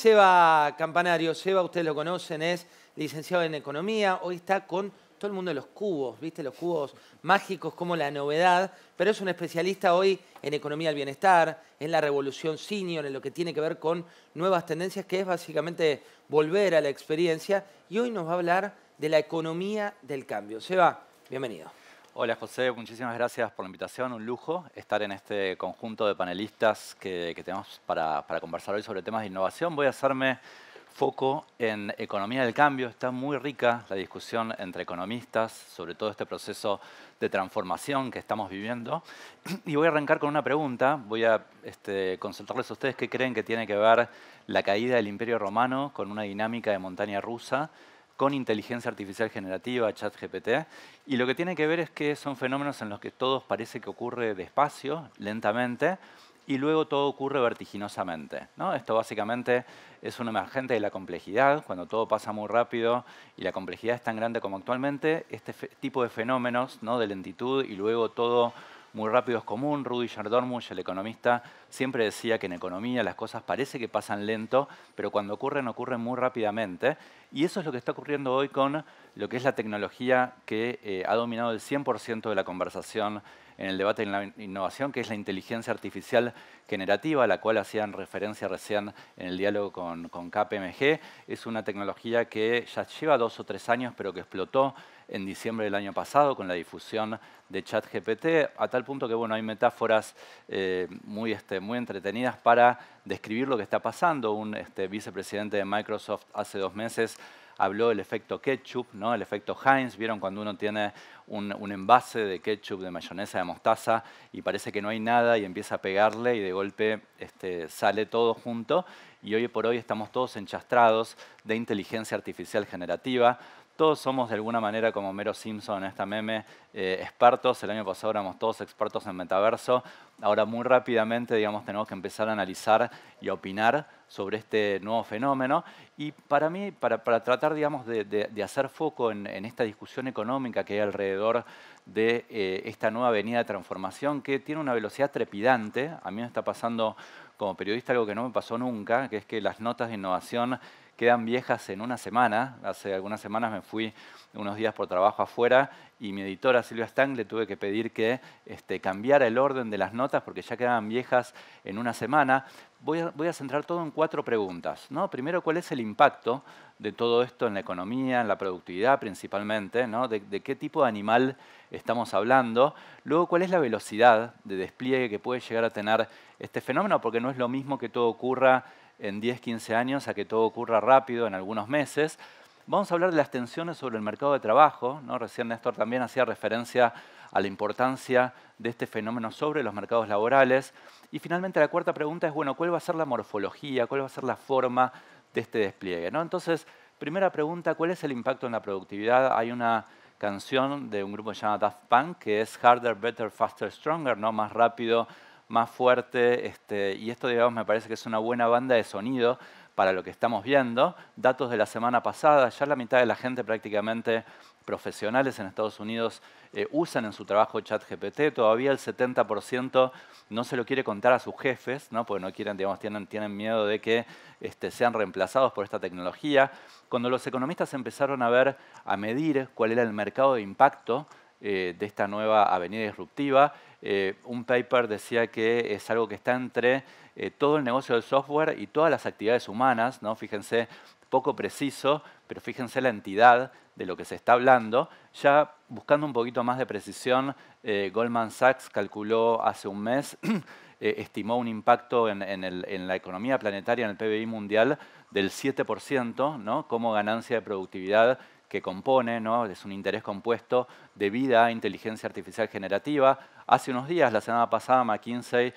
Seba Campanario, Seba, ustedes lo conocen, es licenciado en Economía, hoy está con todo el mundo de los cubos, ¿viste? Los cubos mágicos como la novedad, pero es un especialista hoy en economía del bienestar, en la revolución senior, en lo que tiene que ver con nuevas tendencias, que es básicamente volver a la experiencia, y hoy nos va a hablar de la economía del cambio. Seba, bienvenido. Hola José, muchísimas gracias por la invitación, un lujo estar en este conjunto de panelistas que, tenemos para, conversar hoy sobre temas de innovación. Voy a hacerme foco en economía del cambio. Está muy rica la discusión entre economistas sobre todo este proceso de transformación que estamos viviendo. Y voy a arrancar con una pregunta. Voy a este, consultarles a ustedes qué creen que tiene que ver la caída del Imperio Romano con una dinámica de montaña rusa con inteligencia artificial generativa, ChatGPT, y lo que tiene que ver es que son fenómenos en los que todo parece que ocurre despacio, lentamente, y luego todo ocurre vertiginosamente. ¿no? Esto básicamente es un emergente de la complejidad, cuando todo pasa muy rápido y la complejidad es tan grande como actualmente, este tipo de fenómenos ¿no? de lentitud y luego todo muy rápido es común. Rudy muy el economista, siempre decía que en economía las cosas parece que pasan lento, pero cuando ocurren, ocurren muy rápidamente. Y eso es lo que está ocurriendo hoy con lo que es la tecnología que eh, ha dominado el 100% de la conversación en el debate en la innovación, que es la inteligencia artificial generativa, a la cual hacían referencia recién en el diálogo con, con KPMG. Es una tecnología que ya lleva dos o tres años, pero que explotó en diciembre del año pasado con la difusión de ChatGPT, a tal punto que bueno, hay metáforas eh, muy, este, muy entretenidas para describir lo que está pasando. Un este, vicepresidente de Microsoft hace dos meses habló del efecto ketchup, ¿no? el efecto Heinz. Vieron cuando uno tiene un, envase de ketchup, de mayonesa, de mostaza y parece que no hay nada y empieza a pegarle y de golpe este, sale todo junto. Y hoy por hoy estamos todos enchastrados de inteligencia artificial generativa todos somos de alguna manera como Mero Simpson en esta meme, eh, expertos. El año pasado éramos todos expertos en metaverso. Ahora muy rápidamente, digamos, tenemos que empezar a analizar y a opinar sobre este nuevo fenómeno. Y para mí, para, tratar, digamos, de, hacer foco en, esta discusión económica que hay alrededor de eh, esta nueva avenida de transformación que tiene una velocidad trepidante. A mí me está pasando como periodista algo que no me pasó nunca, que es que las notas de innovación quedan viejas en una semana. Hace algunas semanas me fui unos días por trabajo afuera y mi editora Silvia Stang le tuve que pedir que este, cambiara el orden de las notas porque ya quedaban viejas en una semana. Voy a, centrar todo en cuatro preguntas. ¿no? Primero, ¿cuál es el impacto de todo esto en la economía, en la productividad principalmente? ¿De qué tipo de animal estamos hablando? Luego, ¿cuál es la velocidad de despliegue que puede llegar a tener este fenómeno? Porque no es lo mismo que todo ocurra en 10, 15 años a que todo ocurra rápido en algunos meses. Vamos a hablar de las tensiones sobre el mercado de trabajo. ¿no? Recién Néstor también hacía referencia a la importancia de este fenómeno sobre los mercados laborales. Y finalmente la cuarta pregunta es, bueno, ¿cuál va a ser la morfología? ¿Cuál va a ser la forma de este despliegue? Entonces, primera pregunta, ¿cuál es el impacto en la productividad? Hay una canción de un grupo llamado Daft Punk, que es Harder, Better, Faster, Stronger, ¿no? más rápido, más fuerte, este, y esto digamos me parece que es una buena banda de sonido para lo que estamos viendo. Datos de la semana pasada, ya la mitad de la gente prácticamente profesionales en Estados Unidos eh, usan en su trabajo ChatGPT, todavía el 70% no se lo quiere contar a sus jefes, ¿no? porque no quieren, digamos, tienen, tienen miedo de que este, sean reemplazados por esta tecnología. Cuando los economistas empezaron a ver, a medir cuál era el mercado de impacto, eh, de esta nueva avenida disruptiva. Eh, un paper decía que es algo que está entre eh, todo el negocio del software y todas las actividades humanas, ¿no? Fíjense, poco preciso, pero fíjense la entidad de lo que se está hablando. Ya buscando un poquito más de precisión, Goldman Sachs calculó hace un mes, estimó un impacto en, la economía planetaria, en el PBI mundial, del 7%, ¿no? Como ganancia de productividad que compone, ¿no? es un interés compuesto de vida a inteligencia artificial generativa. Hace unos días, la semana pasada, McKinsey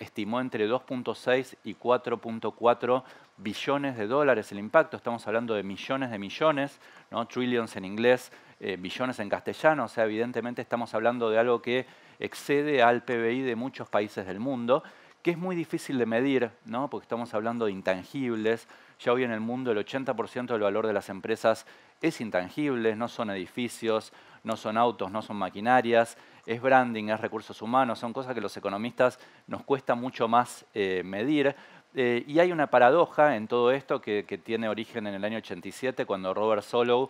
estimó entre 2.6 y 4.4 billones de dólares el impacto. Estamos hablando de millones de millones, ¿no? trillions en inglés, eh, billones en castellano. O sea, evidentemente estamos hablando de algo que excede al PBI de muchos países del mundo, que es muy difícil de medir, ¿no? porque estamos hablando de intangibles. Ya hoy en el mundo el 80% del valor de las empresas es intangible, no son edificios, no son autos, no son maquinarias, es branding, es recursos humanos, son cosas que los economistas nos cuesta mucho más eh, medir. Eh, y hay una paradoja en todo esto que, tiene origen en el año 87, cuando Robert Solow,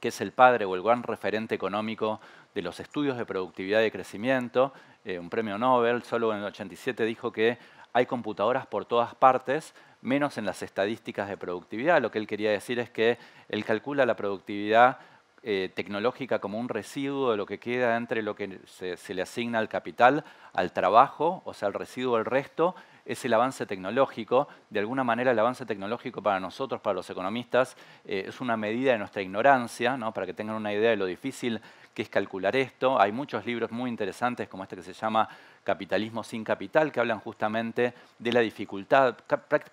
que es el padre o el gran referente económico de los estudios de productividad y crecimiento, eh, un premio Nobel, Solow en el 87 dijo que hay computadoras por todas partes, menos en las estadísticas de productividad. Lo que él quería decir es que él calcula la productividad eh, tecnológica como un residuo de lo que queda entre lo que se, se, le asigna al capital, al trabajo, o sea, el residuo del resto, es el avance tecnológico. De alguna manera el avance tecnológico para nosotros, para los economistas, eh, es una medida de nuestra ignorancia, ¿no? para que tengan una idea de lo difícil que es calcular esto. Hay muchos libros muy interesantes como este que se llama Capitalismo sin capital, que hablan justamente de la dificultad,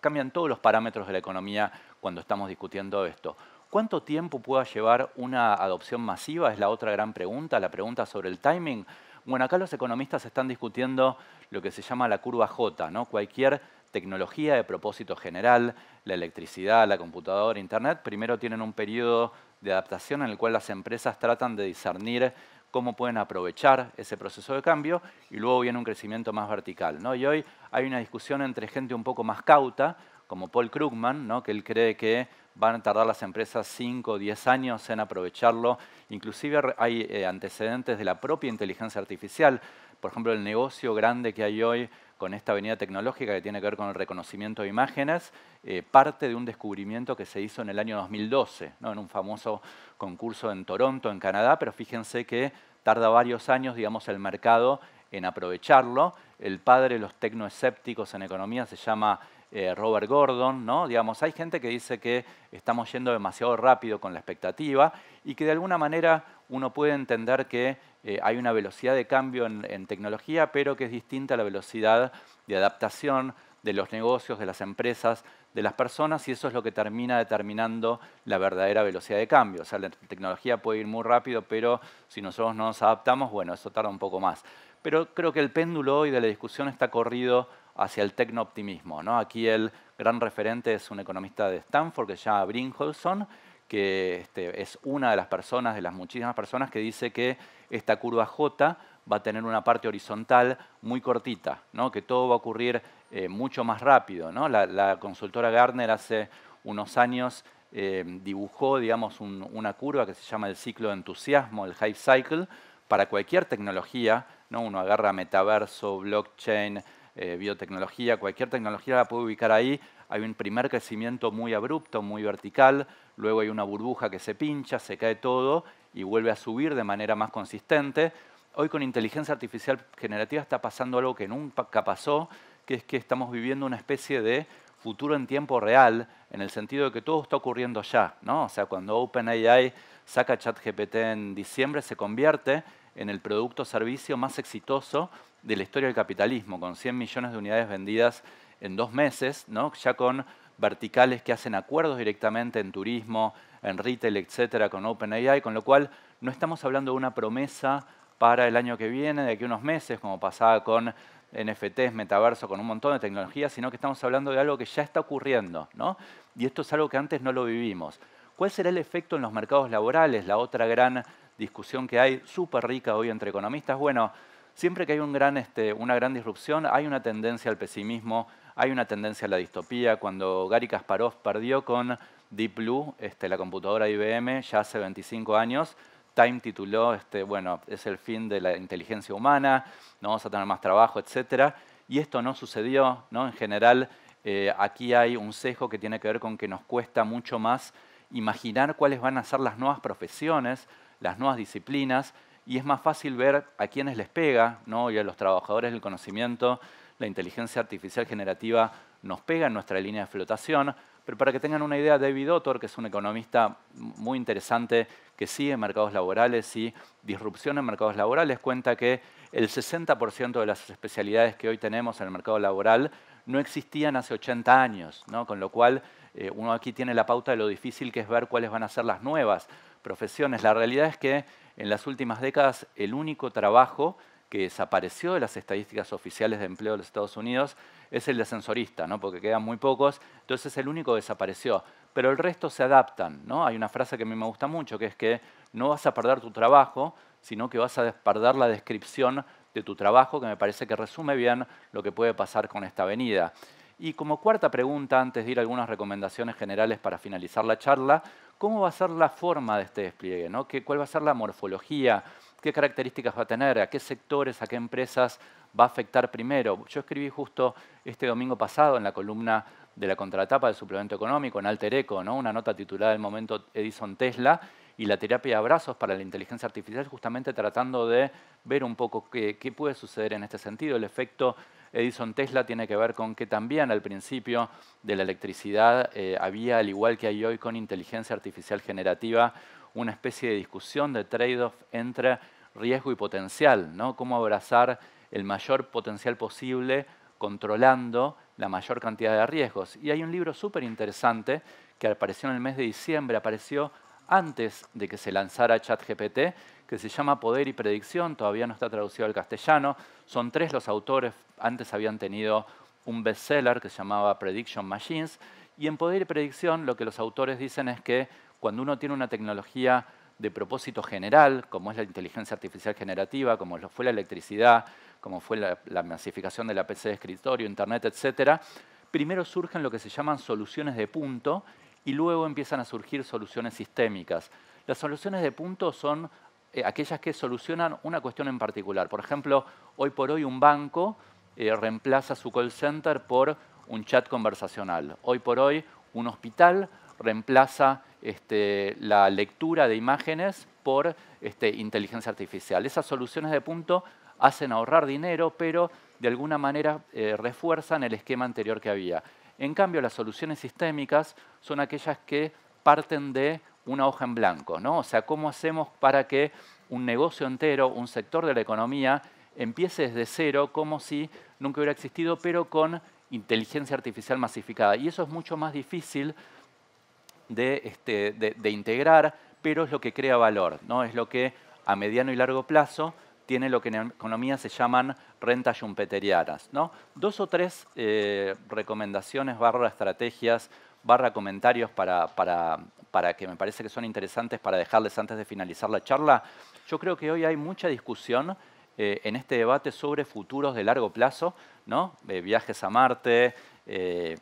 cambian todos los parámetros de la economía cuando estamos discutiendo esto. ¿Cuánto tiempo pueda llevar una adopción masiva? Es la otra gran pregunta, la pregunta sobre el timing. Bueno, acá los economistas están discutiendo lo que se llama la curva J, ¿no? Cualquier tecnología de propósito general, la electricidad, la computadora, Internet, primero tienen un periodo de adaptación en el cual las empresas tratan de discernir cómo pueden aprovechar ese proceso de cambio y luego viene un crecimiento más vertical. Y hoy hay una discusión entre gente un poco más cauta, como Paul Krugman, que él cree que van a tardar las empresas 5 o 10 años en aprovecharlo. Inclusive hay eh, antecedentes de la propia inteligencia artificial por ejemplo, el negocio grande que hay hoy con esta avenida tecnológica que tiene que ver con el reconocimiento de imágenes, eh, parte de un descubrimiento que se hizo en el año 2012, ¿no? en un famoso concurso en Toronto, en Canadá, pero fíjense que tarda varios años, digamos, el mercado en aprovecharlo. El padre de los tecnoescépticos en economía se llama eh, Robert Gordon, ¿no? Digamos, hay gente que dice que estamos yendo demasiado rápido con la expectativa y que de alguna manera uno puede entender que eh, hay una velocidad de cambio en, tecnología, pero que es distinta a la velocidad de adaptación de los negocios, de las empresas, de las personas, y eso es lo que termina determinando la verdadera velocidad de cambio. O sea, la tecnología puede ir muy rápido, pero si nosotros no nos adaptamos, bueno, eso tarda un poco más. Pero creo que el péndulo hoy de la discusión está corrido hacia el tecno-optimismo. Aquí el gran referente es un economista de Stanford que se llama Brinholson, que este, es una de las personas, de las muchísimas personas que dice que esta curva J va a tener una parte horizontal muy cortita, que todo va a ocurrir eh, mucho más rápido. La, consultora Gartner hace unos años eh, dibujó digamos, una curva que se llama el ciclo de entusiasmo, el hype cycle, para cualquier tecnología. ¿no? Uno agarra metaverso, blockchain, eh, biotecnología, cualquier tecnología la puede ubicar ahí. Hay un primer crecimiento muy abrupto, muy vertical, luego hay una burbuja que se pincha, se cae todo y vuelve a subir de manera más consistente. Hoy con inteligencia artificial generativa está pasando algo que nunca pasó, que es que estamos viviendo una especie de futuro en tiempo real, en el sentido de que todo está ocurriendo ya. ¿no? O sea, cuando OpenAI saca ChatGPT en diciembre, se convierte en el producto servicio más exitoso de la historia del capitalismo, con 100 millones de unidades vendidas en dos meses, ¿no? ya con verticales que hacen acuerdos directamente en turismo, en retail, etcétera, con OpenAI, con lo cual no estamos hablando de una promesa para el año que viene, de aquí a unos meses, como pasaba con NFTs, metaverso, con un montón de tecnologías, sino que estamos hablando de algo que ya está ocurriendo, ¿no? Y esto es algo que antes no lo vivimos. ¿Cuál será el efecto en los mercados laborales? La otra gran discusión que hay, súper rica hoy entre economistas. Bueno, siempre que hay este, una gran disrupción, hay una tendencia al pesimismo hay una tendencia a la distopía. Cuando Gary Kasparov perdió con Deep Blue, este, la computadora IBM, ya hace 25 años, Time tituló, este, bueno, es el fin de la inteligencia humana, no vamos a tener más trabajo, etc. Y esto no sucedió, ¿no? En general, eh, aquí hay un sesgo que tiene que ver con que nos cuesta mucho más imaginar cuáles van a ser las nuevas profesiones, las nuevas disciplinas, y es más fácil ver a quienes les pega, ¿no? y a los trabajadores del conocimiento, la inteligencia artificial generativa nos pega en nuestra línea de flotación, pero para que tengan una idea, David Otor, que es un economista muy interesante que sigue mercados laborales y disrupción en mercados laborales, cuenta que el 60% de las especialidades que hoy tenemos en el mercado laboral no existían hace 80 años, ¿no? con lo cual eh, uno aquí tiene la pauta de lo difícil que es ver cuáles van a ser las nuevas profesiones. La realidad es que en las últimas décadas el único trabajo que desapareció de las estadísticas oficiales de empleo de los Estados Unidos es el de ¿no? porque quedan muy pocos, entonces el único que desapareció. Pero el resto se adaptan. ¿no? Hay una frase que a mí me gusta mucho, que es que no vas a perder tu trabajo, sino que vas a perder la descripción de tu trabajo, que me parece que resume bien lo que puede pasar con esta avenida. Y como cuarta pregunta, antes de ir algunas recomendaciones generales para finalizar la charla, ¿cómo va a ser la forma de este despliegue? ¿no? ¿Cuál va a ser la morfología? qué características va a tener, a qué sectores, a qué empresas va a afectar primero. Yo escribí justo este domingo pasado en la columna de la contratapa del suplemento económico en Alter Eco, una nota titulada El momento Edison Tesla y la terapia de abrazos para la inteligencia artificial, justamente tratando de ver un poco qué, puede suceder en este sentido. El efecto Edison Tesla tiene que ver con que también al principio de la electricidad eh, había, al igual que hay hoy con inteligencia artificial generativa, una especie de discusión de trade-off entre riesgo y potencial, ¿no? Cómo abrazar el mayor potencial posible controlando la mayor cantidad de riesgos. Y hay un libro súper interesante que apareció en el mes de diciembre, apareció antes de que se lanzara ChatGPT, que se llama Poder y Predicción, todavía no está traducido al castellano. Son tres los autores, antes habían tenido un bestseller que se llamaba Prediction Machines, y en Poder y Predicción lo que los autores dicen es que cuando uno tiene una tecnología de propósito general, como es la inteligencia artificial generativa, como fue la electricidad, como fue la, masificación de la PC de escritorio, Internet, etc., primero surgen lo que se llaman soluciones de punto y luego empiezan a surgir soluciones sistémicas. Las soluciones de punto son eh, aquellas que solucionan una cuestión en particular. Por ejemplo, hoy por hoy un banco eh, reemplaza su call center por un chat conversacional. Hoy por hoy un hospital reemplaza este, la lectura de imágenes por este, inteligencia artificial. Esas soluciones de punto hacen ahorrar dinero, pero de alguna manera eh, refuerzan el esquema anterior que había. En cambio, las soluciones sistémicas son aquellas que parten de una hoja en blanco, ¿no? O sea, ¿cómo hacemos para que un negocio entero, un sector de la economía, empiece desde cero como si nunca hubiera existido, pero con inteligencia artificial masificada? Y eso es mucho más difícil este, de, integrar, pero es lo que crea valor, ¿no? es lo que a mediano y largo plazo tiene lo que en economía se llaman rentas jumpeterianas. ¿no? Dos o tres eh, recomendaciones, barra estrategias, barra comentarios para, para, para que me parece que son interesantes para dejarles antes de finalizar la charla. Yo creo que hoy hay mucha discusión eh, en este debate sobre futuros de largo plazo, ¿no? Eh, viajes a Marte,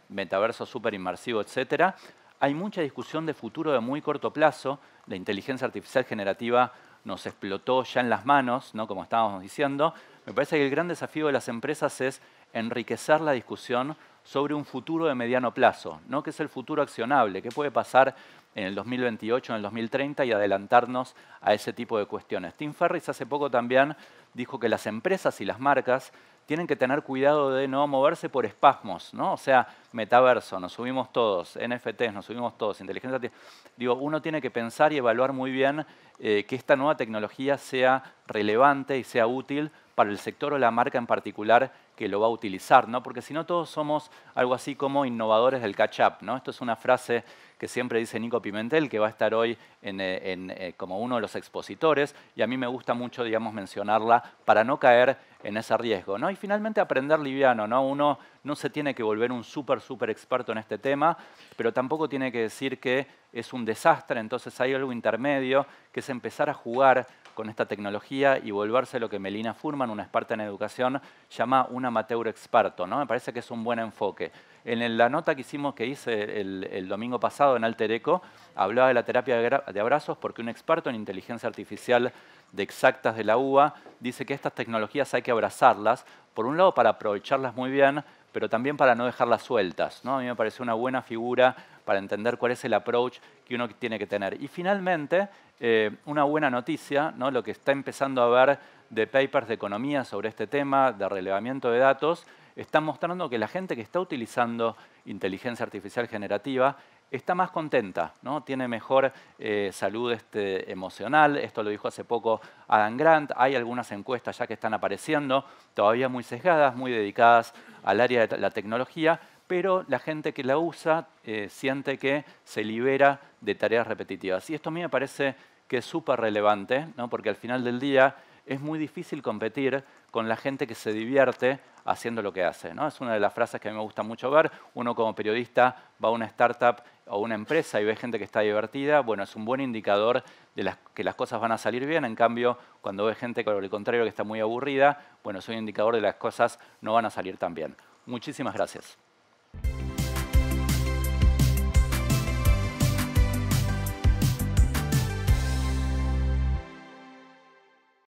metaverso súper inmersivo, etcétera hay mucha discusión de futuro de muy corto plazo. La inteligencia artificial generativa nos explotó ya en las manos, ¿no? como estábamos diciendo. Me parece que el gran desafío de las empresas es enriquecer la discusión sobre un futuro de mediano plazo, ¿no? que es el futuro accionable, qué puede pasar en el 2028, en el 2030 y adelantarnos a ese tipo de cuestiones. Tim Ferriss hace poco también dijo que las empresas y las marcas tienen que tener cuidado de no moverse por espasmos, ¿no? O sea, metaverso, nos subimos todos, NFTs, nos subimos todos, inteligencia artificial. Digo, uno tiene que pensar y evaluar muy bien eh, que esta nueva tecnología sea relevante y sea útil para el sector o la marca en particular que lo va a utilizar, ¿no? Porque si no todos somos algo así como innovadores del catch-up, ¿no? Esto es una frase que siempre dice Nico Pimentel, que va a estar hoy eh, eh, como uno de los expositores, y a mí me gusta mucho, digamos, mencionarla para no caer en ese riesgo. ¿no? Y finalmente aprender liviano, ¿no? Uno no se tiene que volver un súper, súper experto en este tema, pero tampoco tiene que decir que es un desastre, entonces hay algo intermedio, que es empezar a jugar con esta tecnología y volverse lo que Melina Furman, una experta en educación, llama un amateur experto. ¿no? Me parece que es un buen enfoque. En la nota que hicimos, que hice el, domingo pasado en Alter Eco, hablaba de la terapia de abrazos porque un experto en inteligencia artificial de exactas de la UBA dice que estas tecnologías hay que abrazarlas, por un lado para aprovecharlas muy bien, pero también para no dejarlas sueltas. ¿no? A mí me parece una buena figura para entender cuál es el approach que uno tiene que tener. Y finalmente, eh, una buena noticia, ¿no? lo que está empezando a ver de papers de economía sobre este tema, de relevamiento de datos, está mostrando que la gente que está utilizando inteligencia artificial generativa está más contenta, ¿no? tiene mejor eh, salud este, emocional, esto lo dijo hace poco Adam Grant, hay algunas encuestas ya que están apareciendo, todavía muy sesgadas, muy dedicadas al área de la tecnología, pero la gente que la usa eh, siente que se libera de tareas repetitivas. Y esto a mí me parece que es súper relevante, ¿no? porque al final del día es muy difícil competir con la gente que se divierte haciendo lo que hace. Es una de las frases que a mí me gusta mucho ver. Uno como periodista va a una startup o una empresa y ve gente que está divertida, bueno, es un buen indicador de las, que las cosas van a salir bien. En cambio, cuando ve gente, con el contrario, que está muy aburrida, bueno, es un indicador de que las cosas no van a salir tan bien. Muchísimas gracias.